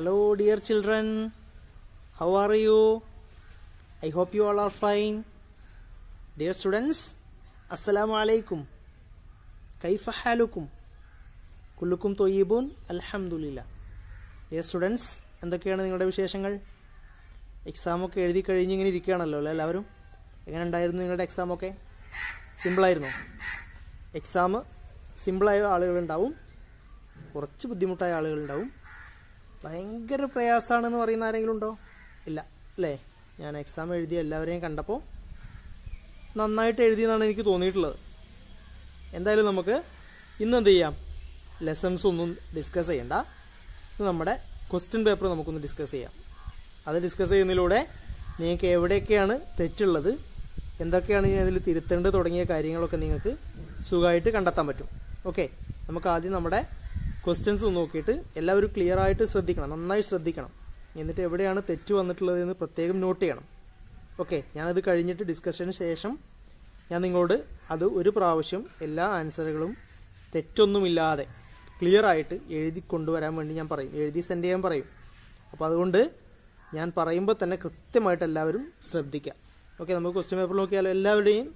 Hello dear children, how are you? I hope you all are fine. Dear students, Assalamu alaikum. Kaifa halukum? കുല്ലുക്കും തൊയ്യീബൂൻ അലഹമുല്ല dear students എന്തൊക്കെയാണ് നിങ്ങളുടെ വിശേഷങ്ങൾ എക്സാമൊക്കെ എഴുതി കഴിഞ്ഞ് ഇങ്ങനെ ഇരിക്കുകയാണല്ലോ അല്ലേ എല്ലാവരും എങ്ങനെ ഉണ്ടായിരുന്നു നിങ്ങളുടെ എക്സാമൊക്കെ സിമ്പിളായിരുന്നു എക്സാം സിമ്പിളായ ആളുകളുണ്ടാവും കുറച്ച് ബുദ്ധിമുട്ടായ ആളുകളുണ്ടാവും ഭയങ്കര പ്രയാസമാണെന്ന് പറയുന്ന ആരെങ്കിലും ഉണ്ടോ ഇല്ല അല്ലേ ഞാൻ എക്സാം എഴുതി എല്ലാവരെയും കണ്ടപ്പോൾ നന്നായിട്ട് എഴുതിയെന്നാണ് എനിക്ക് തോന്നിയിട്ടുള്ളത് എന്തായാലും നമുക്ക് ഇന്ന് എന്ത് ചെയ്യാം ലെസൺസ് ഒന്നും ഡിസ്കസ് ചെയ്യണ്ട നമ്മുടെ ക്വസ്റ്റ്യൻ പേപ്പർ നമുക്കൊന്ന് ഡിസ്കസ് ചെയ്യാം അത് ഡിസ്കസ് ചെയ്യുന്നതിലൂടെ നിങ്ങൾക്ക് എവിടെയൊക്കെയാണ് തെറ്റുള്ളത് എന്തൊക്കെയാണ് ഇനി അതിൽ തിരുത്തേണ്ടത് തുടങ്ങിയ കാര്യങ്ങളൊക്കെ നിങ്ങൾക്ക് സുഖമായിട്ട് കണ്ടെത്താൻ പറ്റും ഓക്കെ നമുക്ക് ആദ്യം നമ്മുടെ ക്വസ്റ്റ്യൻസ് നോക്കിയിട്ട് എല്ലാവരും ക്ലിയർ ആയിട്ട് ശ്രദ്ധിക്കണം നന്നായി ശ്രദ്ധിക്കണം എന്നിട്ട് എവിടെയാണ് തെറ്റ് വന്നിട്ടുള്ളതെന്ന് പ്രത്യേകം നോട്ട് ചെയ്യണം ഓക്കെ ഞാനത് കഴിഞ്ഞിട്ട് ഡിസ്കഷന് ശേഷം ഞാൻ നിങ്ങളോട് അത് ഒരു പ്രാവശ്യം എല്ലാ ആൻസറുകളും തെറ്റൊന്നുമില്ലാതെ ക്ലിയർ ആയിട്ട് എഴുതി കൊണ്ടുവരാൻ വേണ്ടി ഞാൻ പറയും എഴുതി സെൻഡ് ചെയ്യാൻ പറയും അപ്പോൾ അതുകൊണ്ട് ഞാൻ പറയുമ്പോൾ തന്നെ കൃത്യമായിട്ട് എല്ലാവരും ശ്രദ്ധിക്കുക ഓക്കെ നമുക്ക് ക്വസ്റ്റ്യൻ പേപ്പർ നോക്കിയാലോ എല്ലാവരുടെയും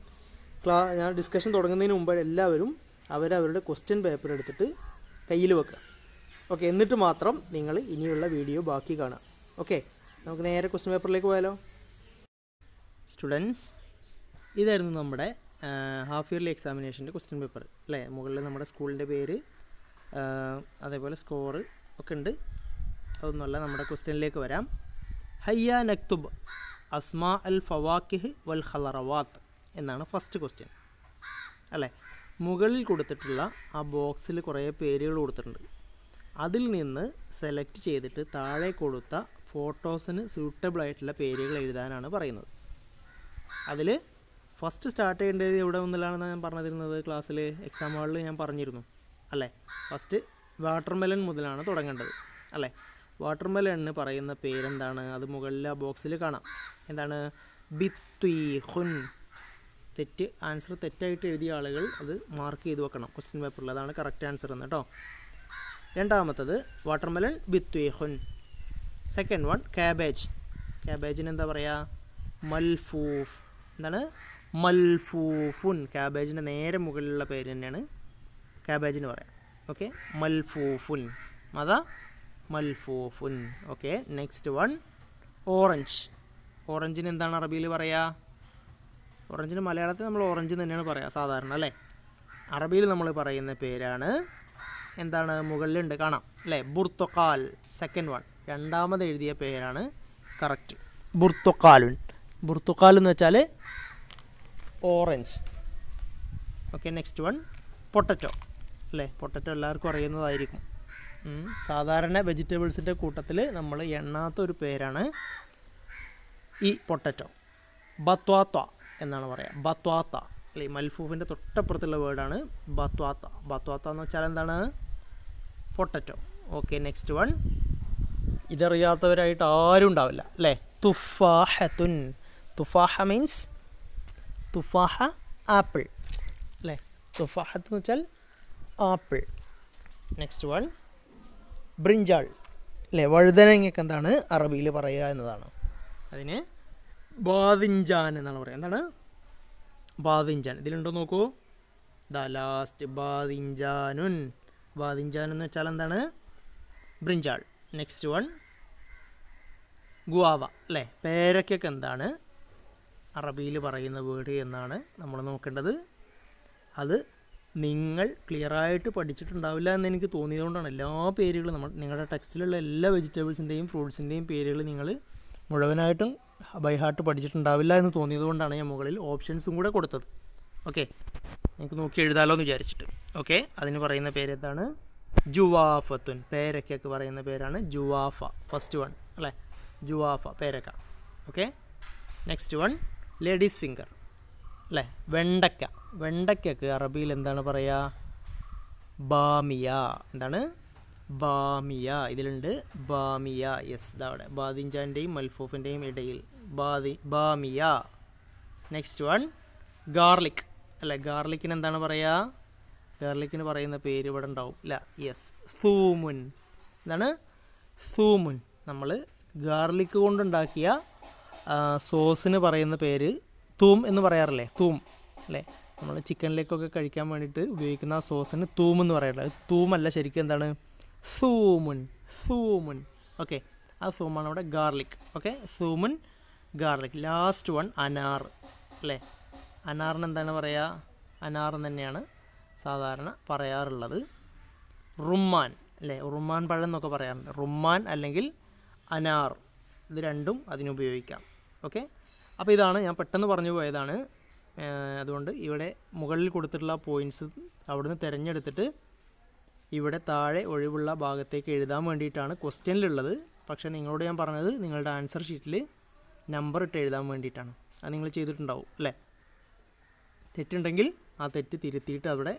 ക്ലാ ഞാൻ ഡിസ്കഷൻ തുടങ്ങുന്നതിന് മുമ്പ് എല്ലാവരും അവരവരുടെ ക്വസ്റ്റ്യൻ പേപ്പർ എടുത്തിട്ട് കയ്യിൽ വെക്കുക ഓക്കെ എന്നിട്ട് മാത്രം നിങ്ങൾ ഇനിയുള്ള വീഡിയോ ബാക്കി കാണുക ഓക്കെ നമുക്ക് നേരെ ക്വസ്റ്റ്യൻ പേപ്പറിലേക്ക് പോയാലോ സ്റ്റുഡൻസ് ഇതായിരുന്നു നമ്മുടെ ഹാഫ് ഇയർലി എക്സാമിനേഷൻ്റെ ക്വസ്റ്റ്യൻ പേപ്പർ അല്ലേ മുകളിൽ നമ്മുടെ സ്കൂളിൻ്റെ പേര് അതേപോലെ സ്കോറ് ഒക്കെ ഉണ്ട് അതൊന്നുമല്ല നമ്മുടെ ക്വസ്റ്റ്യനിലേക്ക് വരാം ഹയ്യ നക്തുബ് അസ്മാ അൽ ഫവാക്കിഹ് വൽ ഹലറവാത്ത് എന്നാണ് ഫസ്റ്റ് ക്വസ്റ്റ്യൻ അല്ലേ മുകളിൽ കൊടുത്തിട്ടുള്ള ആ ബോക്സിൽ കുറേ പേരുകൾ കൊടുത്തിട്ടുണ്ട് അതിൽ നിന്ന് സെലക്ട് ചെയ്തിട്ട് താഴെ കൊടുത്ത ഫോട്ടോസിന് സ്യൂട്ടബിൾ ആയിട്ടുള്ള പേരുകൾ എഴുതാനാണ് പറയുന്നത് അതിൽ ഫസ്റ്റ് സ്റ്റാർട്ട് ചെയ്യേണ്ടത് എവിടെ ഒന്നിലാണെന്ന് ഞാൻ പറഞ്ഞിരുന്നത് ക്ലാസ്സിൽ എക്സാം ഹാളിൽ ഞാൻ പറഞ്ഞിരുന്നു അല്ലേ ഫസ്റ്റ് വാട്ടർ മെലൺ മുതലാണ് തുടങ്ങേണ്ടത് അല്ലേ വാട്ടർ മെലണിന് പറയുന്ന പേരെന്താണ് അത് മുകളിൽ ആ ബോക്സിൽ കാണാം എന്താണ് ബിത്വീ ഹുൻ തെറ്റ് ആൻസർ തെറ്റായിട്ട് എഴുതിയ ആളുകൾ അത് മാർക്ക് ചെയ്ത് വെക്കണം ക്വസ്റ്റ്യൻ പേപ്പറിൽ അതാണ് കറക്റ്റ് ആൻസർ എന്ന് കേട്ടോ രണ്ടാമത്തത് വാട്ടർമെലൺ ബിത്വേഹുൻ സെക്കൻഡ് വൺ ക്യാബേജ് ക്യാബേജിന് എന്താ പറയുക മൽഫൂഫ് എന്താണ് മൽഫൂഫുൻ ക്യാബേജിൻ്റെ നേരെ മുകളിലുള്ള പേര് തന്നെയാണ് ക്യാബേജിന് പറയാം ഓക്കെ മൽഫൂഫുൻ അതാ മൽഫൂഫുൻ ഓക്കെ നെക്സ്റ്റ് വൺ ഓറഞ്ച് ഓറഞ്ചിന് എന്താണ് അറബിയിൽ പറയുക ഓറഞ്ചിന് മലയാളത്തിൽ നമ്മൾ ഓറഞ്ച് തന്നെയാണ് പറയുക സാധാരണ അല്ലേ അറബിയിൽ നമ്മൾ പറയുന്ന പേരാണ് എന്താണ് മുകളിലുണ്ട് കാണാം അല്ലേ ബുർത്തൊക്കാൽ സെക്കൻഡ് വൺ രണ്ടാമത് എഴുതിയ പേരാണ് കറക്റ്റ് ബുർത്തൊക്കാലുൻ ബുർത്തൊക്കാൽ എന്ന് വെച്ചാൽ orange okay next one potato അല്ലേ പൊട്ടറ്റോ എല്ലാവർക്കും അറിയുന്നതായിരിക്കും സാധാരണ വെജിറ്റബിൾസിൻ്റെ കൂട്ടത്തിൽ നമ്മൾ എണ്ണാത്ത ഒരു പേരാണ് ഈ പൊട്ടറ്റോ ബത്വാത്വ എന്നാണ് പറയുക ബത്വാത്ത അല്ലെ മൽഫൂഫിൻ്റെ തൊട്ടപ്പുറത്തുള്ള വേർഡാണ് ബത്വാത്ത ബത്വാത്ത എന്ന് വെച്ചാൽ എന്താണ് പൊട്ടറ്റോ ഓക്കെ നെക്സ്റ്റ് വൺ ഇതറിയാത്തവരായിട്ട് ആരും ഉണ്ടാവില്ല അല്ലേ തുഫാഹത്തുൻ തുഫാഹ മീൻസ് തുഫാഹ ആപ്പിൾ അല്ലേ തുഫാഹത്ത് എന്ന് വെച്ചാൽ ആപ്പിൾ നെക്സ്റ്റ് വൺ ബ്രിഞ്ചാൾ അല്ലേ വഴുതനങ്ങയ്ക്ക് എന്താണ് അറബിയിൽ പറയുക എന്നതാണ് അതിന് ബാദിഞ്ചാൻ എന്നാണ് പറയുക എന്താണ് ബാദിഞ്ചാൻ ഇതിലുണ്ടോ നോക്കൂ ദ ലാസ്റ്റ് ബാദിഞ്ചാനുൻ ബാദിഞ്ചാൻ എന്ന് വെച്ചാൽ എന്താണ് ബ്രിഞ്ചാൾ നെക്സ്റ്റ് വൺ ഗുവാവ അല്ലേ പേരക്കൊക്കെ എന്താണ് അറബിയിൽ പറയുന്ന വേർഡ് എന്നാണ് നമ്മൾ നോക്കേണ്ടത് അത് നിങ്ങൾ ക്ലിയറായിട്ട് പഠിച്ചിട്ടുണ്ടാവില്ല എന്ന് എനിക്ക് തോന്നിയതുകൊണ്ടാണ് എല്ലാ പേരുകളും നമ്മൾ നിങ്ങളുടെ ടെക്സ്റ്റിലുള്ള എല്ലാ വെജിറ്റബിൾസിൻ്റെയും ഫ്രൂട്ട്സിൻ്റെയും പേരുകൾ നിങ്ങൾ മുഴുവനായിട്ടും ബൈ ഹാർട്ട് പഠിച്ചിട്ടുണ്ടാവില്ല എന്ന് തോന്നിയതുകൊണ്ടാണ് ഞാൻ മുകളിൽ ഓപ്ഷൻസും കൂടെ കൊടുത്തത് ഓക്കെ നമുക്ക് നോക്കി എഴുതാലോ എന്ന് വിചാരിച്ചിട്ട് ഓക്കെ അതിന് പറയുന്ന പേര് എന്താണ് ജുവാഫത്തുൻ പേരക്കൊക്കെ പറയുന്ന പേരാണ് ജുവാഫ ഫസ്റ്റ് വൺ അല്ലേ ജുവാഫ പേരക്ക okay next one ladies finger അല്ലേ വെണ്ടക്ക വെണ്ടക്കൊക്കെ അറബിയിൽ എന്താണ് പറയുക ബാമിയ എന്താണ് ബാമിയ ഇതിലുണ്ട് ബാമിയ യെസ് ഇതവിടെ ബാദിൻജാൻ്റെയും മൽഫൂഫിൻ്റെയും ഇടയിൽ ബാദി ബാമിയ നെക്സ്റ്റ് വൺ ഗാർലിക് അല്ലേ ഗാർലിക്കിന് എന്താണ് പറയുക ഗാർലിക്കിന് പറയുന്ന പേര് ഇവിടെ ഉണ്ടാവും ഇല്ല യെസ് സൂമുൻ എന്താണ് സൂമുൻ നമ്മൾ ഗാർലിക് കൊണ്ടുണ്ടാക്കിയ സോസിന് പറയുന്ന പേര് തൂം എന്ന് പറയാറില്ലേ തൂം അല്ലേ നമ്മൾ ചിക്കനിലേക്കൊക്കെ കഴിക്കാൻ വേണ്ടിയിട്ട് ഉപയോഗിക്കുന്ന ആ സോസിന് തൂം എന്ന് പറയാറുള്ളത് തൂമല്ല ശരിക്കും എന്താണ് സൂമുൻ സൂമുൻ ഓക്കെ ആ സൂമാണ് അവിടെ ഗാർലിക് ഓക്കെ സൂമുൻ ഗാർലിക് ലാസ്റ്റ് വൺ അനാർ അല്ലേ അനാറിന് എന്താണ് പറയുക അനാർ തന്നെയാണ് സാധാരണ പറയാറുള്ളത് റുമ്മാൻ അല്ലേ റുമ്മാൻ പഴം എന്നൊക്കെ പറയാറുണ്ട് റുമ്മാൻ അല്ലെങ്കിൽ അനാർ ഇത് രണ്ടും അതിനുപയോഗിക്കാം ഓക്കെ അപ്പോൾ ഇതാണ് ഞാൻ പെട്ടെന്ന് പറഞ്ഞു പോയതാണ് അതുകൊണ്ട് ഇവിടെ മുകളിൽ കൊടുത്തിട്ടുള്ള പോയിൻറ്റ്സ് അവിടുന്ന് തിരഞ്ഞെടുത്തിട്ട് ഇവിടെ താഴെ ഒഴിവുള്ള ഭാഗത്തേക്ക് എഴുതാൻ വേണ്ടിയിട്ടാണ് ക്വസ്റ്റ്യനിലുള്ളത് പക്ഷേ നിങ്ങളോട് ഞാൻ പറഞ്ഞത് നിങ്ങളുടെ ആൻസർ ഷീറ്റിൽ നമ്പർ ഇട്ട് എഴുതാൻ വേണ്ടിയിട്ടാണ് അത് നിങ്ങൾ ചെയ്തിട്ടുണ്ടാവും അല്ലേ തെറ്റുണ്ടെങ്കിൽ ആ തെറ്റ് തിരുത്തിയിട്ട് അവിടെ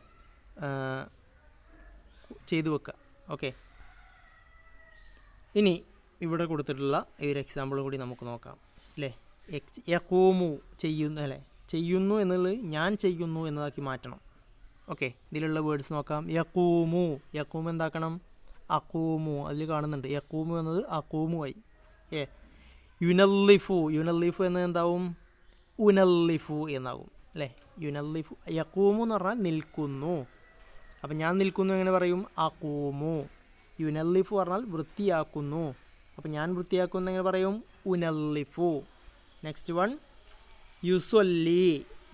ചെയ്തു വെക്കുക ഓക്കെ ഇനി ഇവിടെ കൊടുത്തിട്ടുള്ള ഈ ഒരു എക്സാമ്പിൾ കൂടി നമുക്ക് നോക്കാം അല്ലേ എക്സ് യക്കോമു ചെയ്യുന്നു അല്ലേ ചെയ്യുന്നു എന്നുള്ളത് ഞാൻ ചെയ്യുന്നു എന്നതാക്കി മാറ്റണം ഓക്കെ ഇതിലുള്ള വേർഡ്സ് നോക്കാം യക്കൂമു യക്കൂമു എന്താക്കണം അക്കൂമു അതിൽ കാണുന്നുണ്ട് യക്കൂമു എന്നത് അക്കൂമു ആയി ഏ യുനല്ലിഫു യുനല്ലിഫു എന്ന് എന്താവും ഉനല്ലിഫു എന്നാവും അല്ലേ യുനല്ലിഫു യക്കൂമു എന്ന് പറഞ്ഞാൽ നിൽക്കുന്നു അപ്പം ഞാൻ നിൽക്കുന്നു എങ്ങനെ പറയും അക്കൂമു യുനല്ലിഫു പറഞ്ഞാൽ വൃത്തിയാക്കുന്നു അപ്പം ഞാൻ വൃത്തിയാക്കുന്നു എങ്ങനെ പറയും ഉനല്ലിഫു നെക്സ്റ്റ് വൺ യുസൊല്ലി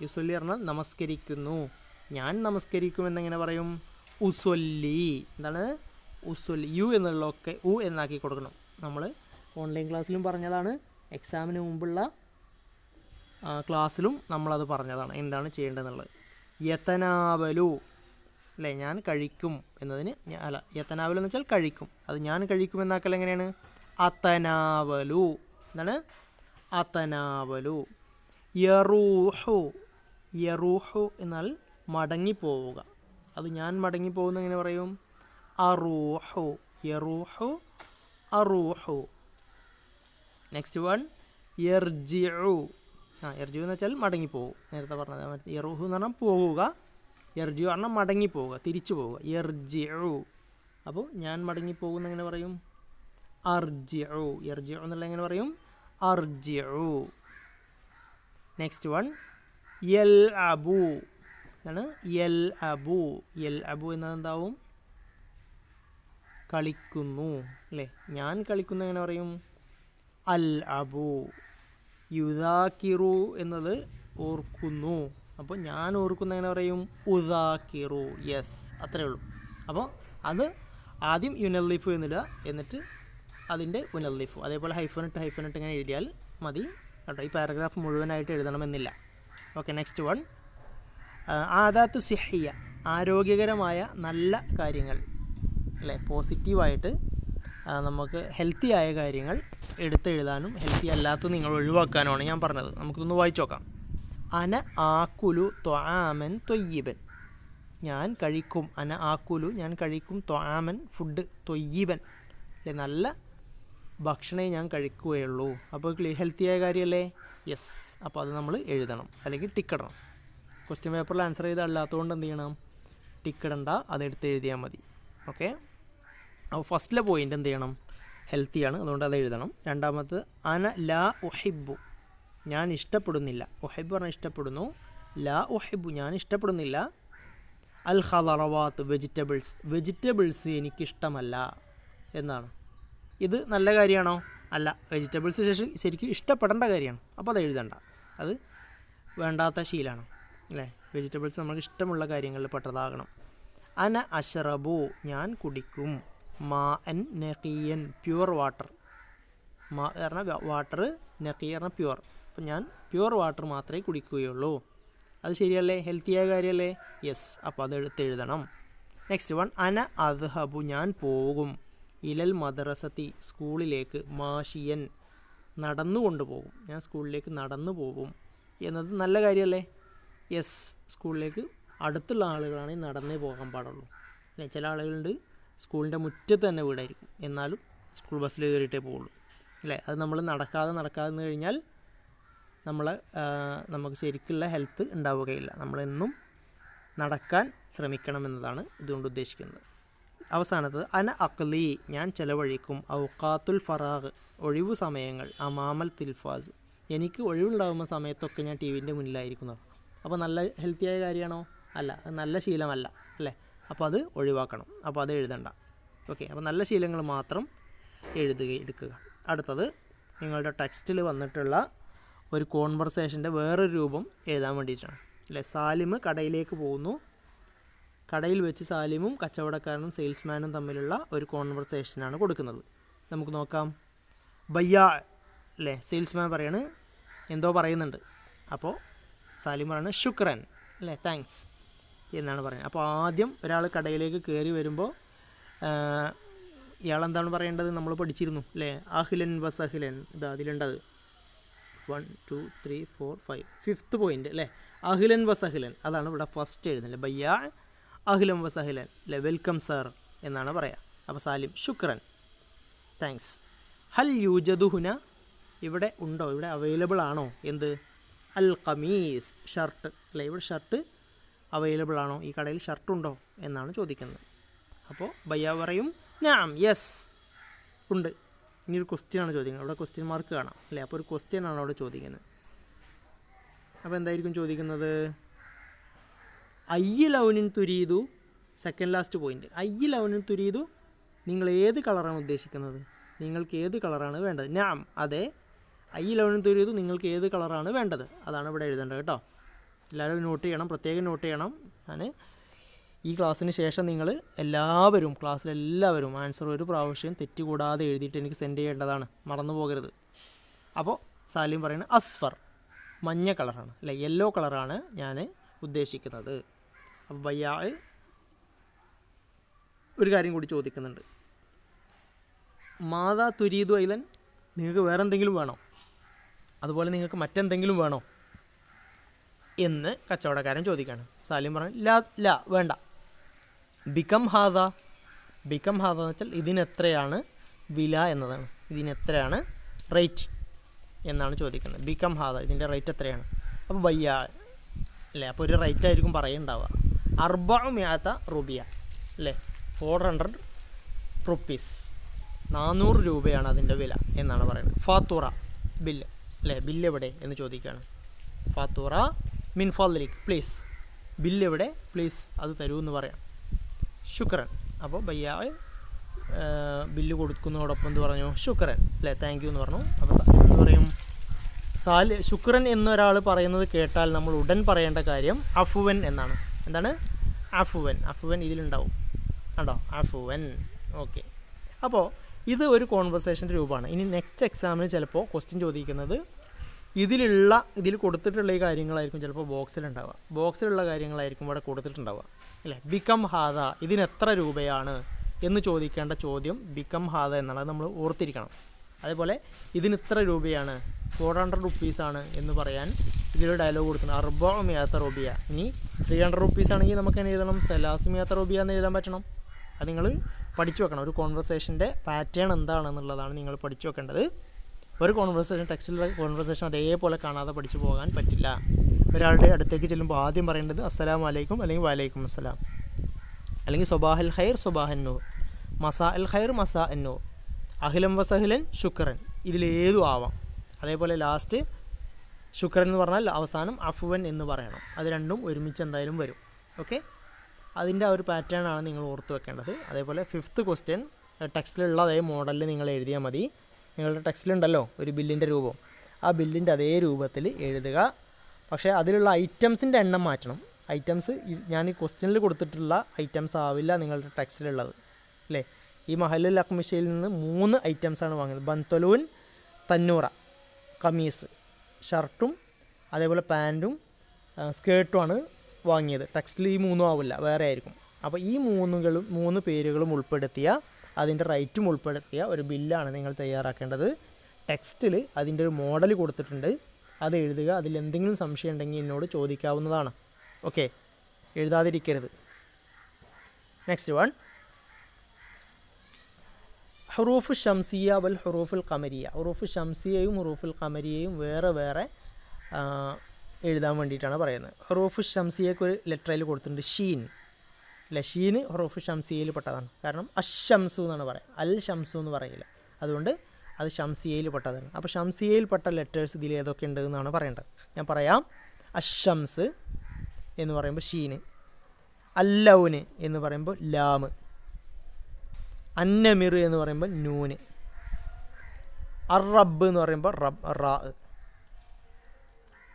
യുസൊല്ലി പറഞ്ഞാൽ നമസ്കരിക്കുന്നു ഞാൻ നമസ്കരിക്കുമെന്നെങ്ങനെ പറയും ഉസൊല്ലി എന്താണ് ഉസൊല്ലി യു എന്നുള്ള ഒക്കെ ഉ എന്നാക്കി കൊടുക്കണം നമ്മൾ ഓൺലൈൻ ക്ലാസ്സിലും പറഞ്ഞതാണ് എക്സാമിന് മുമ്പുള്ള ക്ലാസ്സിലും നമ്മളത് പറഞ്ഞതാണ് എന്താണ് ചെയ്യേണ്ടതെന്നുള്ളത് യത്തനാവലു അല്ലേ ഞാൻ കഴിക്കും എന്നതിന് അല്ല യത്തനാവലു എന്ന് വെച്ചാൽ കഴിക്കും അത് ഞാൻ കഴിക്കും എന്നാക്കൽ എങ്ങനെയാണ് അത്തനാവലു എന്താണ് അത്തനാവലു യറൂഹു യറൂഹു എന്നാൽ മടങ്ങിപ്പോവുക അത് ഞാൻ മടങ്ങിപ്പോകുന്ന എങ്ങനെ പറയും അറൂഹു യറൂഹു അറൂഹു നെക്സ്റ്റ് വൺ എർജിഉ ആ എർജു എന്ന് വെച്ചാൽ മടങ്ങിപ്പോകും നേരത്തെ പറഞ്ഞത് എറുഹു എന്ന് പറഞ്ഞാൽ പോവുക എർജു പറഞ്ഞാൽ മടങ്ങിപ്പോവുക തിരിച്ചു പോവുക എർജിഉ അപ്പോൾ ഞാൻ മടങ്ങിപ്പോകുന്ന എങ്ങനെ പറയും അർജിഉ എർജിഉ എന്നുള്ള എങ്ങനെ പറയും അർജിഉ നെക്സ്റ്റ് വൺ എൽ അബു എന്നാണ് എൽ അബു എൽ അബു എന്നതെന്താവും കളിക്കുന്നു അല്ലേ ഞാൻ കളിക്കുന്ന എങ്ങനെ പറയും അൽ അബു യുദാക്കിറു എന്നത് ഓർക്കുന്നു അപ്പോൾ ഞാൻ ഓർക്കുന്ന എങ്ങനെ പറയും ഉദാക്കിറു യെസ് അത്രയേ ഉള്ളൂ അപ്പോൾ അത് ആദ്യം യുനല്ലിഫ് എന്നിടുക എന്നിട്ട് അതിൻ്റെ ഉനല്ലിഫ് അതേപോലെ ഹൈഫനിട്ട് ഹൈഫനിട്ട് ഇങ്ങനെ എഴുതിയാൽ മതി കേട്ടോ ഈ പാരഗ്രാഫ് മുഴുവനായിട്ട് എഴുതണമെന്നില്ല ഓക്കെ നെക്സ്റ്റ് വൺ ആദാത്തു സിഹിയ ആരോഗ്യകരമായ നല്ല കാര്യങ്ങൾ അല്ലേ പോസിറ്റീവായിട്ട് നമുക്ക് ഹെൽത്തി ആയ കാര്യങ്ങൾ എടുത്തെഴുതാനും ഹെൽത്തി അല്ലാത്ത നിങ്ങൾ ഒഴിവാക്കാനുമാണ് ഞാൻ പറഞ്ഞത് നമുക്കൊന്ന് വായിച്ചു നോക്കാം അന ആക്കുലു ത്വാമൻ തൊയ്യീബൻ ഞാൻ കഴിക്കും അന ആക്കുലു ഞാൻ കഴിക്കും ത്വാമൻ ഫുഡ് തൊയ്യീബൻ അല്ലെ നല്ല ഭക്ഷണേ ഞാൻ കഴിക്കുകയുള്ളൂ അപ്പോൾ ക്ലീ ഹെൽത്തിയായ കാര്യമല്ലേ യെസ് അപ്പോൾ അത് നമ്മൾ എഴുതണം അല്ലെങ്കിൽ ടിക്കിടണം ക്വസ്റ്റ്യൻ പേപ്പറിൽ ആൻസർ ചെയ്താൽ അല്ലാത്തതുകൊണ്ട് എന്ത് ചെയ്യണം അത് അതെടുത്ത് എഴുതിയാൽ മതി ഓക്കെ അപ്പോൾ ഫസ്റ്റിലെ പോയിൻ്റ് എന്ത് ചെയ്യണം ഹെൽത്തിയാണ് അതുകൊണ്ട് അത് എഴുതണം രണ്ടാമത്തത് അന ലാ ഒഹിബു ഞാൻ ഇഷ്ടപ്പെടുന്നില്ല ഒഹിബ് പറഞ്ഞാൽ ഇഷ്ടപ്പെടുന്നു ലാ ഒഹിബു ഞാൻ ഇഷ്ടപ്പെടുന്നില്ല അൽ ഹലറവാത്ത് വെജിറ്റബിൾസ് വെജിറ്റബിൾസ് എനിക്കിഷ്ടമല്ല എന്നാണ് ഇത് നല്ല കാര്യമാണോ അല്ല വെജിറ്റബിൾസ് ശരിക്കും ഇഷ്ടപ്പെടേണ്ട കാര്യമാണ് അപ്പോൾ അത് എഴുതണ്ട അത് വേണ്ടാത്ത ശീലമാണ് അല്ലേ വെജിറ്റബിൾസ് നമുക്ക് ഇഷ്ടമുള്ള കാര്യങ്ങളിൽ പെട്ടതാകണം അന അഷറബു ഞാൻ കുടിക്കും മാ അൻ നഖീയൻ പ്യുവർ വാട്ടർ മാ പറഞ്ഞാൽ വാട്ടർ നഖീ പറഞ്ഞാൽ പ്യുവർ അപ്പം ഞാൻ പ്യുവർ വാട്ടർ മാത്രമേ കുടിക്കുകയുള്ളൂ അത് ശരിയല്ലേ ഹെൽത്തിയായ കാര്യമല്ലേ യെസ് അപ്പോൾ അത് എടുത്തെഴുതണം എഴുതണം നെക്സ്റ്റ് വൺ അന അദ്ഹബു ഞാൻ പോകും ഇലൽ മദ്രസത്തി സ്കൂളിലേക്ക് മാഷിയൻ നടന്നുകൊണ്ട് പോകും ഞാൻ സ്കൂളിലേക്ക് നടന്നു പോകും എന്നത് നല്ല കാര്യമല്ലേ യെസ് സ്കൂളിലേക്ക് അടുത്തുള്ള ആളുകളാണെങ്കിൽ നടന്നേ പോകാൻ പാടുള്ളൂ അല്ലെ ചില ആളുകളുണ്ട് സ്കൂളിൻ്റെ മുറ്റത്ത് തന്നെ വീടായിരിക്കും എന്നാലും സ്കൂൾ ബസ്സിൽ കയറിയിട്ടേ പോവുള്ളൂ അല്ലേ അത് നമ്മൾ നടക്കാതെ നടക്കാതെ കഴിഞ്ഞാൽ നമ്മളെ നമുക്ക് ശരിക്കുള്ള ഹെൽത്ത് ഉണ്ടാവുകയില്ല നമ്മളെന്നും നടക്കാൻ ശ്രമിക്കണം എന്നതാണ് ഇതുകൊണ്ട് ഉദ്ദേശിക്കുന്നത് അവസാനത്ത് അന അക്ലി ഞാൻ ചിലവഴിക്കും ഔക്കാത്തുൽ ഫറാഖ് ഒഴിവു സമയങ്ങൾ അമാമൽ തിൽഫാസ് എനിക്ക് ഒഴിവുണ്ടാകുന്ന സമയത്തൊക്കെ ഞാൻ ടി വിൻ്റെ മുന്നിലായിരിക്കുന്നതാണ് അപ്പോൾ നല്ല ഹെൽത്തിയായ കാര്യമാണോ അല്ല നല്ല ശീലമല്ല അല്ലേ അപ്പോൾ അത് ഒഴിവാക്കണം അപ്പോൾ അത് എഴുതണ്ട ഓക്കെ അപ്പോൾ നല്ല ശീലങ്ങൾ മാത്രം എഴുതുക എടുക്കുക അടുത്തത് നിങ്ങളുടെ ടെക്സ്റ്റിൽ വന്നിട്ടുള്ള ഒരു കോൺവെർസേഷൻ്റെ വേറൊരു രൂപം എഴുതാൻ വേണ്ടിയിട്ടാണ് അല്ലേ സാലിമ് കടയിലേക്ക് പോകുന്നു കടയിൽ വെച്ച് സാലിമും കച്ചവടക്കാരനും സെയിൽസ്മാനും തമ്മിലുള്ള ഒരു കോൺവെർസേഷനാണ് കൊടുക്കുന്നത് നമുക്ക് നോക്കാം ബയ്യ അല്ലേ സെയിൽസ്മാൻ പറയാണ് എന്തോ പറയുന്നുണ്ട് അപ്പോൾ സാലിം പറയുന്നത് ശുക്രൻ അല്ലേ താങ്ക്സ് എന്നാണ് പറയുന്നത് അപ്പോൾ ആദ്യം ഒരാൾ കടയിലേക്ക് കയറി വരുമ്പോൾ എന്താണ് പറയേണ്ടത് നമ്മൾ പഠിച്ചിരുന്നു അല്ലേ അഹിലൻ വസ് അഹിലൻ ഇത് അതിലുണ്ടത് one two three four five fifth point അല്ലേ അഹിലൻ വസ് അഹിലൻ അതാണ് ഇവിടെ ഫസ്റ്റ് എഴുതുന്നത് ബയ്യാ അഹിലൻ വസ് അഹിലൻ അല്ലേ വെൽക്കം സർ എന്നാണ് പറയുക അപ്പോൾ സാലിം ശുക്രൻ താങ്ക്സ് ഹൽ യൂജദുഹുന ഇവിടെ ഉണ്ടോ ഇവിടെ അവൈലബിൾ ആണോ എന്ത് അൽ ഖമീസ് ഷർട്ട് അല്ലേ ഇവിടെ ഷർട്ട് അവൈലബിൾ ആണോ ഈ കടയിൽ ഷർട്ടുണ്ടോ എന്നാണ് ചോദിക്കുന്നത് അപ്പോൾ ബയ്യ പറയും ഞാം യെസ് ഉണ്ട് ഇനി ഒരു ക്വസ്റ്റ്യനാണ് ചോദിക്കുന്നത് അവിടെ ക്വസ്റ്റ്യൻ മാർക്ക് കാണാം അല്ലേ അപ്പോൾ ഒരു ക്വസ്റ്റ്യൻ ആണ് അവിടെ ചോദിക്കുന്നത് അപ്പോൾ എന്തായിരിക്കും ചോദിക്കുന്നത് അയ്യ ലൗനിൻ തുരീതു സെക്കൻഡ് ലാസ്റ്റ് പോയിൻ്റ് അയ്യ ലൗനിൻ തുരീതു നിങ്ങൾ ഏത് കളറാണ് ഉദ്ദേശിക്കുന്നത് നിങ്ങൾക്ക് ഏത് കളറാണ് വേണ്ടത് ഞാം അതെ ഐ ലൗനിൻ തുരീതു നിങ്ങൾക്ക് ഏത് കളറാണ് വേണ്ടത് അതാണ് ഇവിടെ എഴുതേണ്ടത് കേട്ടോ എല്ലാവരും നോട്ട് ചെയ്യണം പ്രത്യേകം നോട്ട് ചെയ്യണം ഞാൻ ഈ ക്ലാസ്സിന് ശേഷം നിങ്ങൾ എല്ലാവരും ക്ലാസ്സിലെല്ലാവരും ആൻസർ ഒരു പ്രാവശ്യം തെറ്റുകൂടാതെ എഴുതിയിട്ട് എനിക്ക് സെൻഡ് ചെയ്യേണ്ടതാണ് മറന്നു പോകരുത് അപ്പോൾ സാലിം പറയുന്നത് അസ്ഫർ മഞ്ഞ കളറാണ് അല്ലെ യെല്ലോ കളറാണ് ഞാൻ ഉദ്ദേശിക്കുന്നത് അപ്പോൾ ബയ്യാ ഒരു കാര്യം കൂടി ചോദിക്കുന്നുണ്ട് മാതാ തുരീദു ഐലൻ നിങ്ങൾക്ക് വേറെ എന്തെങ്കിലും വേണോ അതുപോലെ നിങ്ങൾക്ക് മറ്റെന്തെങ്കിലും വേണോ എന്ന് കച്ചവടക്കാരൻ ചോദിക്കുകയാണ് സാലിം പറഞ്ഞു ലാ ലാ വേണ്ട ബിക്കം ഹാദ ബിക്കം ഹാദ എന്ന് വെച്ചാൽ ഇതിനെത്രയാണ് വില എന്നതാണ് ഇതിനെത്രയാണ് റേറ്റ് എന്നാണ് ചോദിക്കുന്നത് ബിക്കം ഹാദ ഇതിൻ്റെ റേറ്റ് എത്രയാണ് അപ്പോൾ വയ്യ അല്ലേ അപ്പോൾ ഒരു റേറ്റ് ആയിരിക്കും പറയുന്നുണ്ടാവുക അർബാമിയാത്ത റുബിയ അല്ലേ ഫോർ ഹൺഡ്രഡ് റുപ്പീസ് നാനൂറ് രൂപയാണ് അതിൻ്റെ വില എന്നാണ് പറയുന്നത് ഫാത്തൂറ ബില്ല് അല്ലേ ബില്ല് എവിടെ എന്ന് ചോദിക്കുകയാണ് ഫാത്തൂറ മിൻ ഫാദലിക്ക് പ്ലീസ് ബില്ല് പ്ലീസ് അത് തരൂ എന്ന് പറയാം ശുക്രൻ അപ്പോൾ ബയ്യാവ് ബില്ല് കൊടുക്കുന്നതോടൊപ്പം എന്ന് പറഞ്ഞു ശുക്രൻ അല്ലേ താങ്ക് യു എന്ന് പറഞ്ഞു അപ്പോൾ എന്ത് പറയും സാല് ശുക്രൻ എന്നൊരാൾ പറയുന്നത് കേട്ടാൽ നമ്മൾ ഉടൻ പറയേണ്ട കാര്യം അഫുവൻ എന്നാണ് എന്താണ് അഫുവൻ അഫുവൻ ഇതിലുണ്ടാവും കണ്ടോ അഫുവൻ ഓക്കെ അപ്പോൾ ഇത് ഒരു കോൺവെർസേഷൻ്റെ രൂപമാണ് ഇനി നെക്സ്റ്റ് എക്സാമിന് ചിലപ്പോൾ ക്വസ്റ്റ്യൻ ചോദിക്കുന്നത് ഇതിലുള്ള ഇതിൽ കൊടുത്തിട്ടുള്ള ഈ കാര്യങ്ങളായിരിക്കും ചിലപ്പോൾ ബോക്സിലുണ്ടാവുക ബോക്സിലുള്ള കാര്യങ്ങളായിരിക്കും ഇവിടെ കൊടുത്തിട്ടുണ്ടാവുക അല്ലേ ബിക്കം ഹാദ ഇതിന് എത്ര രൂപയാണ് എന്ന് ചോദിക്കേണ്ട ചോദ്യം ബിക്കം ഹാദ എന്നുള്ളത് നമ്മൾ ഓർത്തിരിക്കണം അതേപോലെ ഇതിന് ഇത്ര രൂപയാണ് ഫോർ ഹൺഡ്രഡ് റുപ്പീസാണ് എന്ന് പറയാൻ ഇതിലൊരു ഡയലോഗ് കൊടുക്കുന്നത് അർബോ മിയാത്ത റോബിയ ഇനി ത്രീ ഹൺഡ്രഡ് റുപ്പീസ് ആണെങ്കിൽ നമുക്ക് എന്നെ എഴുതണം സെലാസ് മിയാത്ത റോബിയ എന്ന് എഴുതാൻ പറ്റണം അത് നിങ്ങൾ പഠിച്ചു വെക്കണം ഒരു കോൺവെർസേഷൻ്റെ പാറ്റേൺ എന്താണെന്നുള്ളതാണ് നിങ്ങൾ പഠിച്ചു വെക്കേണ്ടത് ഒരു കോൺവെർസേഷൻ ടെക്സ്റ്റിലുള്ള കോൺവെർസേഷൻ അതേപോലെ കാണാതെ പഠിച്ചു പോകാൻ പറ്റില്ല ഒരാളുടെ അടുത്തേക്ക് ചെല്ലുമ്പോൾ ആദ്യം പറയേണ്ടത് അസ്സലാം വലൈക്കും അല്ലെങ്കിൽ വലൈക്കും അസ്സലാം അല്ലെങ്കിൽ സുബാഹൽ ഹൈർ സൊബാഹന്നൂർ മസാ അൽ ഹൈർ മസാ എന്നൂർ അഹിലം വസഹിലൻ ശുക്രൻ ഇതിലേതും ആവാം അതേപോലെ ലാസ്റ്റ് ശുക്രൻ എന്ന് പറഞ്ഞാൽ അവസാനം അഫുവൻ എന്ന് പറയണം അത് രണ്ടും ഒരുമിച്ച് എന്തായാലും വരും ഓക്കെ അതിൻ്റെ ആ ഒരു പാറ്റേൺ ആണ് നിങ്ങൾ ഓർത്ത് വെക്കേണ്ടത് അതേപോലെ ഫിഫ്ത്ത് ക്വസ്റ്റ്യൻ ടെക്സ്റ്റിലുള്ള അതേ മോഡലിൽ നിങ്ങൾ എഴുതിയാൽ മതി നിങ്ങളുടെ ടെക്സ്റ്റിലുണ്ടല്ലോ ഒരു ബില്ലിൻ്റെ രൂപം ആ ബില്ലിൻ്റെ അതേ രൂപത്തിൽ എഴുതുക പക്ഷേ അതിലുള്ള ഐറ്റംസിൻ്റെ എണ്ണം മാറ്റണം ഐറ്റംസ് ഞാൻ ഈ ക്വസ്റ്റ്യനിൽ കൊടുത്തിട്ടുള്ള ഐറ്റംസ് ആവില്ല നിങ്ങളുടെ ടെക്സ്റ്റിലുള്ളത് അല്ലേ ഈ മഹലുൽ അക്മിഷയിൽ നിന്ന് മൂന്ന് ഐറ്റംസാണ് വാങ്ങുന്നത് ബന്തലൂൻ തന്നൂറ കമീസ് ഷർട്ടും അതേപോലെ പാൻറ്റും സ്കേർട്ടുമാണ് വാങ്ങിയത് ടെക്സ്റ്റിൽ ഈ മൂന്നും ആവില്ല വേറെ ആയിരിക്കും അപ്പോൾ ഈ മൂന്നുകളും മൂന്ന് പേരുകളും ഉൾപ്പെടുത്തിയ അതിൻ്റെ റൈറ്റും ഉൾപ്പെടുത്തിയ ഒരു ബില്ലാണ് നിങ്ങൾ തയ്യാറാക്കേണ്ടത് ടെക്സ്റ്റിൽ അതിൻ്റെ ഒരു മോഡൽ കൊടുത്തിട്ടുണ്ട് അത് എഴുതുക അതിൽ എന്തെങ്കിലും സംശയം ഉണ്ടെങ്കിൽ എന്നോട് ചോദിക്കാവുന്നതാണ് ഓക്കെ എഴുതാതിരിക്കരുത് നെക്സ്റ്റ് വൺ ഹുറൂഫ് ഷംസിയ വൽ ഹുറൂഫുൽ കമരിയ ഹുറൂഫ് ഷംസിയയും ഹുറൂഫുൽ കമരിയയും വേറെ വേറെ എഴുതാൻ വേണ്ടിയിട്ടാണ് പറയുന്നത് ഹുറൂഫ് ഷംസിയക്ക് ഒരു ലെറ്ററിൽ കൊടുത്തിട്ടുണ്ട് ഷീൻ ലഷീന് ഹൊറൂഫ് ഷംസിയയിൽ പെട്ടതാണ് കാരണം അഷംസു എന്നാണ് പറയുക അൽ ഷംസു എന്ന് പറയില്ല അതുകൊണ്ട് അത് ഷംസിയയിൽ പെട്ടതാണ് അപ്പോൾ ഷംസിയയിൽ പെട്ട ലെറ്റേഴ്സ് ഇതിൽ ഏതൊക്കെ ഉണ്ട് എന്നാണ് പറയേണ്ടത് ഞാൻ പറയാം അഷംസ് എന്ന് പറയുമ്പോൾ ഷീന് അല്ലൗന് എന്ന് പറയുമ്പോൾ ലാമ് അന്നമിർ എന്ന് പറയുമ്പോൾ നൂന് അറബ് എന്ന് പറയുമ്പോൾ റബ് റാ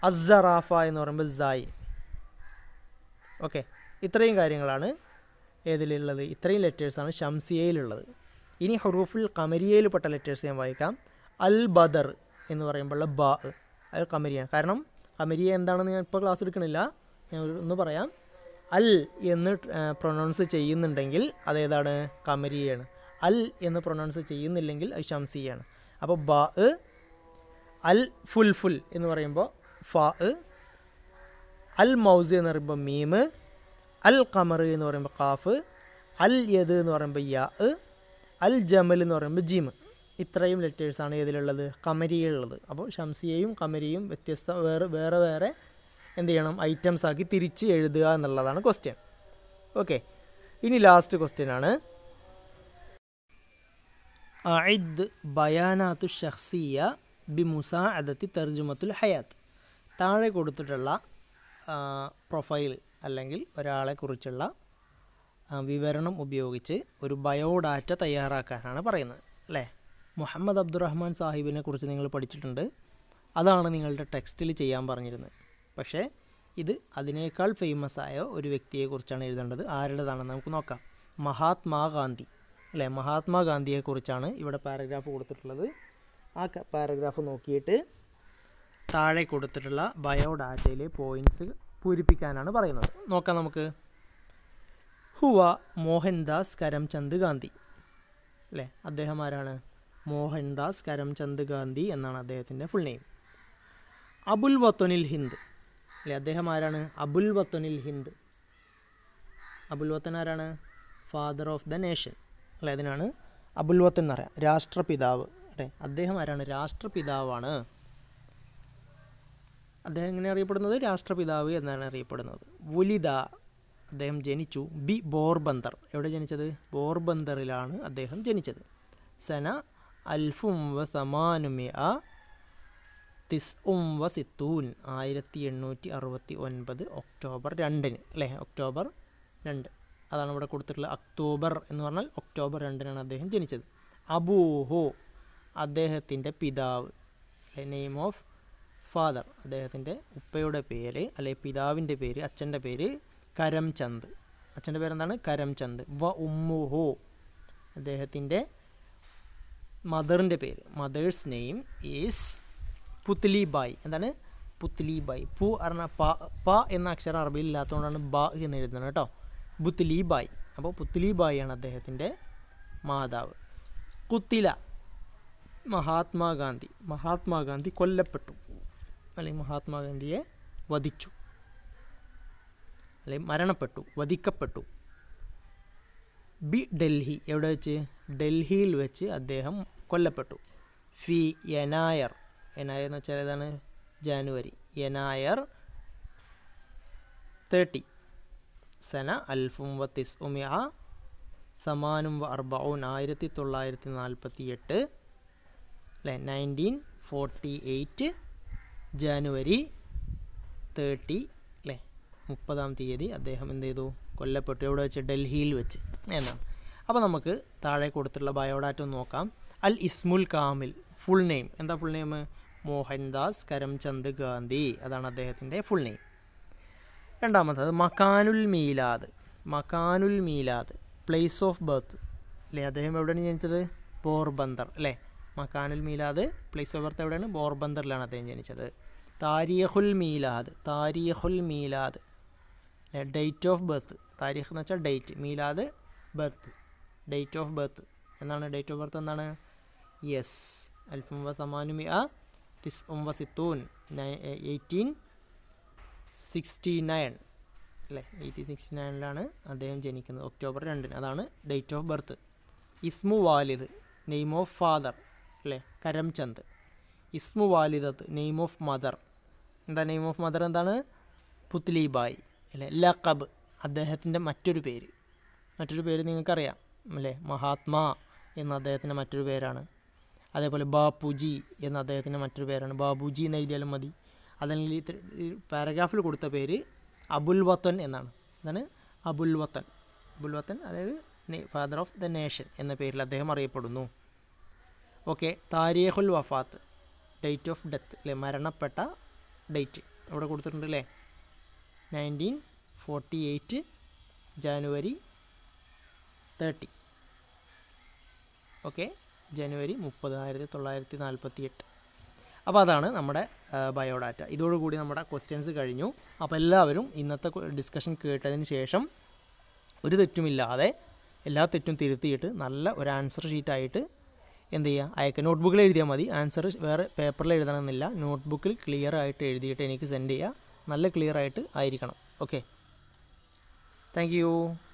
അസറാഫ എന്ന് പറയുമ്പോൾ സായി ഓക്കെ ഇത്രയും കാര്യങ്ങളാണ് ഏതിലുള്ളത് ഇത്രയും ലെറ്റേഴ്സാണ് ഷംസിയയിലുള്ളത് ഇനി ഹുറൂഫുൽ കമരിയയിൽ പെട്ട ലെറ്റേഴ്സ് ഞാൻ വായിക്കാം അൽ ബദർ എന്ന് പറയുമ്പോഴുള്ള ബ അത് കമരിയ കാരണം കമരിയ എന്താണെന്ന് ഞാൻ ഇപ്പോൾ ക്ലാസ് എടുക്കണില്ല ഞാൻ ഒന്ന് പറയാം അൽ എന്ന് പ്രൊനൗൺസ് ചെയ്യുന്നുണ്ടെങ്കിൽ അതേതാണ് കമരിയാണ് അൽ എന്ന് പ്രൊനൗൺസ് ചെയ്യുന്നില്ലെങ്കിൽ അത് ഷംസിയാണ് അപ്പോൾ ബ അൽ ഫുൽ ഫുൽ എന്ന് പറയുമ്പോൾ ഫ അൽ മൗസ് എന്ന് പറയുമ്പോൾ മീമ് അൽ കമർ എന്ന് പറയുമ്പോൾ കാഫ് അൽ യദ് എന്ന് പറയുമ്പോൾ യാ അൽ ജമൽ എന്ന് പറയുമ്പോൾ ജിം ഇത്രയും ലെറ്റേഴ്സാണ് ഇതിലുള്ളത് ഉള്ളത് അപ്പോൾ ഷംസിയയും കമരിയും വ്യത്യസ്ത വേറെ വേറെ വേറെ എന്ത് ചെയ്യണം ഐറ്റംസ് ആക്കി തിരിച്ച് എഴുതുക എന്നുള്ളതാണ് ക്വസ്റ്റ്യൻ ഓക്കെ ഇനി ലാസ്റ്റ് ക്വസ്റ്റ്യൻ ആണ് അഇദ് ബയാനാത്തു ഷഹ്സിയ ബി മുസാ അദത്തി തർജുമത്തുൽ ഹയാത്ത് താഴെ കൊടുത്തിട്ടുള്ള പ്രൊഫൈൽ അല്ലെങ്കിൽ ഒരാളെക്കുറിച്ചുള്ള വിവരണം ഉപയോഗിച്ച് ഒരു ബയോഡാറ്റ തയ്യാറാക്കാനാണ് പറയുന്നത് അല്ലേ മുഹമ്മദ് അബ്ദുറഹ്മാൻ സാഹിബിനെ കുറിച്ച് നിങ്ങൾ പഠിച്ചിട്ടുണ്ട് അതാണ് നിങ്ങളുടെ ടെക്സ്റ്റിൽ ചെയ്യാൻ പറഞ്ഞിരുന്നത് പക്ഷേ ഇത് അതിനേക്കാൾ ഫേമസ് ആയ ഒരു വ്യക്തിയെക്കുറിച്ചാണ് എഴുതേണ്ടത് ആരുടേതാണെന്ന് നമുക്ക് നോക്കാം മഹാത്മാഗാന്ധി അല്ലേ മഹാത്മാഗാന്ധിയെക്കുറിച്ചാണ് ഇവിടെ പാരഗ്രാഫ് കൊടുത്തിട്ടുള്ളത് ആ പാരഗ്രാഫ് നോക്കിയിട്ട് താഴെ കൊടുത്തിട്ടുള്ള ബയോഡാറ്റയിലെ പോയിൻറ്റ്സ് പൂരിപ്പിക്കാനാണ് പറയുന്നത് നോക്കാം നമുക്ക് ഹുവ മോഹൻദാസ് കരംചന്ദ് ഗാന്ധി അല്ലേ അദ്ദേഹം ആരാണ് മോഹൻദാസ് കരംചന്ദ് ഗാന്ധി എന്നാണ് അദ്ദേഹത്തിൻ്റെ ഫുൾ നെയിം അബുൽ വത്തൊനിൽ ഹിന്ദ് അല്ലേ അദ്ദേഹം ആരാണ് അബുൽ വത്തൊനിൽ ഹിന്ദ് അബുൽ വത്തൻ ആരാണ് ഫാദർ ഓഫ് ദ നേഷൻ അല്ലേ അതിനാണ് അബുൽ വത്തൻ എന്ന് പറയാം രാഷ്ട്രപിതാവ് അല്ലേ അദ്ദേഹം ആരാണ് രാഷ്ട്രപിതാവാണ് അദ്ദേഹം എങ്ങനെ അറിയപ്പെടുന്നത് രാഷ്ട്രപിതാവ് എന്നാണ് അറിയപ്പെടുന്നത് വുലിദ അദ്ദേഹം ജനിച്ചു ബി ബോർബന്ദർ എവിടെ ജനിച്ചത് ബോർബന്ദറിലാണ് അദ്ദേഹം ജനിച്ചത് സന അൽഫും വ സമാനുമെ തിസ് ഉം വ സിത്തൂൻ ആയിരത്തി എണ്ണൂറ്റി അറുപത്തി ഒൻപത് ഒക്ടോബർ രണ്ടിന് അല്ലേ ഒക്ടോബർ രണ്ട് അതാണ് ഇവിടെ കൊടുത്തിട്ടുള്ള ഒക്ടോബർ എന്ന് പറഞ്ഞാൽ ഒക്ടോബർ രണ്ടിനാണ് അദ്ദേഹം ജനിച്ചത് അബൂഹോ അദ്ദേഹത്തിൻ്റെ പിതാവ് നെയിം ഓഫ് ഫാദർ അദ്ദേഹത്തിൻ്റെ ഉപ്പയുടെ പേര് അല്ലെങ്കിൽ പിതാവിൻ്റെ പേര് അച്ഛൻ്റെ പേര് കരംചന്ദ് അച്ഛൻ്റെ പേരെന്താണ് കരംചന്ദ് വ ഉമ്മുഹോ അദ്ദേഹത്തിൻ്റെ മദറിൻ്റെ പേര് mother's name is Putli Bai എന്താണ് പുത്ലി ബായ് പു അറിഞ്ഞ പ പ എന്ന അക്ഷരം അറബിയിൽ ഇല്ലാത്തതുകൊണ്ടാണ് ബ എന്ന് എഴുതുന്നത് കേട്ടോ പുത്ലി ബായ് അപ്പോൾ പുത്ലി ബായ് ആണ് അദ്ദേഹത്തിൻ്റെ മാതാവ് കുത്തില മഹാത്മാഗാന്ധി മഹാത്മാഗാന്ധി കൊല്ലപ്പെട്ടു അല്ലെങ്കിൽ മഹാത്മാഗാന്ധിയെ വധിച്ചു അല്ലെങ്കിൽ മരണപ്പെട്ടു വധിക്കപ്പെട്ടു ബി ഡൽഹി എവിടെ വെച്ച് ഡൽഹിയിൽ വെച്ച് അദ്ദേഹം കൊല്ലപ്പെട്ടു ഫി യനായർ യനായർ എന്ന് വെച്ചാൽ ഏതാണ് ജാനുവരി യനായർ തേർട്ടി സന അൽഫും വത്തിസ് ഉമി ആ സമാനും വ അർബൌൻ ആയിരത്തി തൊള്ളായിരത്തി നാൽപ്പത്തി എട്ട് അല്ലെ nineteen forty eight January thirty അല്ലേ മുപ്പതാം തീയതി അദ്ദേഹം എന്ത് ചെയ്തു കൊല്ലപ്പെട്ടു എവിടെ വെച്ച് ഡൽഹിയിൽ വെച്ച് എന്നാണ് അപ്പോൾ നമുക്ക് താഴെ കൊടുത്തിട്ടുള്ള ബയോഡാറ്റ നോക്കാം അൽ ഇസ്മുൽ കാമിൽ ഫുൾ നെയിം എന്താ ഫുൾ നെയിം മോഹൻദാസ് കരംചന്ദ് ഗാന്ധി അതാണ് അദ്ദേഹത്തിൻ്റെ ഫുൾ നെയിം രണ്ടാമത്തത് മക്കാനുൽ മീലാദ് മക്കാനുൽ മീലാദ് പ്ലേസ് ഓഫ് ബർത്ത് അല്ലേ അദ്ദേഹം എവിടെയാണ് ജനിച്ചത് പോർബന്ദർ അല്ലേ മക്കാനുൽ മീലാദ് പ്ലേസ് ഓഫ് ബർത്ത് എവിടെയാണ് ബോർബന്ദറിലാണ് അദ്ദേഹം ജനിച്ചത് താരിഖുൽ മീലാദ് താരിഖുൽ മീലാദ് ഡേറ്റ് ഓഫ് ബർത്ത് താരിഖ് എന്ന് വെച്ചാൽ ഡേറ്റ് മീലാദ് ബർത്ത് ഡേറ്റ് ഓഫ് ബർത്ത് എന്നാണ് ഡേറ്റ് ഓഫ് ബർത്ത് എന്താണ് യെസ് അൽഫുംബ മി ആ തിസ് ഉംബ സിത്തൂൻ എയ്റ്റീൻ സിക്സ്റ്റി നയൻ അല്ലേ എയ്റ്റീൻ സിക്സ്റ്റി നയനിലാണ് അദ്ദേഹം ജനിക്കുന്നത് ഒക്ടോബർ രണ്ടിന് അതാണ് ഡേറ്റ് ഓഫ് ബർത്ത് ഇസ്മു വാലിദ് നെയിം ഓഫ് ഫാദർ അല്ലേ കരംചന്ദ് ഇസ്മു വാലിദത്ത് നെയിം ഓഫ് മദർ എന്താ നെയിം ഓഫ് മദർ എന്താണ് പുത്ലിബായി അല്ലേ ലഖബ് അദ്ദേഹത്തിൻ്റെ മറ്റൊരു പേര് മറ്റൊരു പേര് നിങ്ങൾക്കറിയാം അല്ലേ മഹാത്മാ എന്ന അദ്ദേഹത്തിൻ്റെ മറ്റൊരു പേരാണ് അതേപോലെ ബാപ്പുജി എന്ന അദ്ദേഹത്തിൻ്റെ മറ്റൊരു പേരാണ് ബാബുജി എന്ന് എഴുതിയാലും മതി അതല്ലെങ്കിൽ പാരഗ്രാഫിൽ കൊടുത്ത പേര് അബുൽ വത്തൻ എന്നാണ് എന്താണ് അബുൽ വത്തൻ അബുൽ വത്തൻ അതായത് ഫാദർ ഓഫ് ദ നേഷൻ എന്ന പേരിൽ അദ്ദേഹം അറിയപ്പെടുന്നു ഓക്കെ താരിഖുൽ വഫാത്ത് ഡേറ്റ് ഓഫ് ഡെത്ത് അല്ലേ മരണപ്പെട്ട ഡേറ്റ് അവിടെ കൊടുത്തിട്ടുണ്ട് അല്ലേ nineteen forty eight January thirty okay ജനുവരി മുപ്പത് ആയിരത്തി തൊള്ളായിരത്തി നാൽപ്പത്തി എട്ട് അപ്പോൾ അതാണ് നമ്മുടെ ബയോഡാറ്റ ഇതോടുകൂടി നമ്മുടെ ക്വസ്റ്റ്യൻസ് കഴിഞ്ഞു അപ്പോൾ എല്ലാവരും ഇന്നത്തെ ഡിസ്കഷൻ കേട്ടതിന് ശേഷം ഒരു തെറ്റുമില്ലാതെ എല്ലാ തെറ്റും തിരുത്തിയിട്ട് നല്ല ഒരു ആൻസർ ഷീറ്റായിട്ട് എന്ത് ചെയ്യുക അയക്കുക നോട്ട്ബുക്കിൽ എഴുതിയാൽ മതി ആൻസർ വേറെ പേപ്പറിൽ എഴുതണമെന്നില്ല നോട്ട്ബുക്കിൽ ക്ലിയർ ആയിട്ട് എഴുതിയിട്ട് എനിക്ക് സെൻഡ് ചെയ്യുക നല്ല ക്ലിയർ ആയിട്ട് ആയിരിക്കണം ഓക്കെ താങ്ക്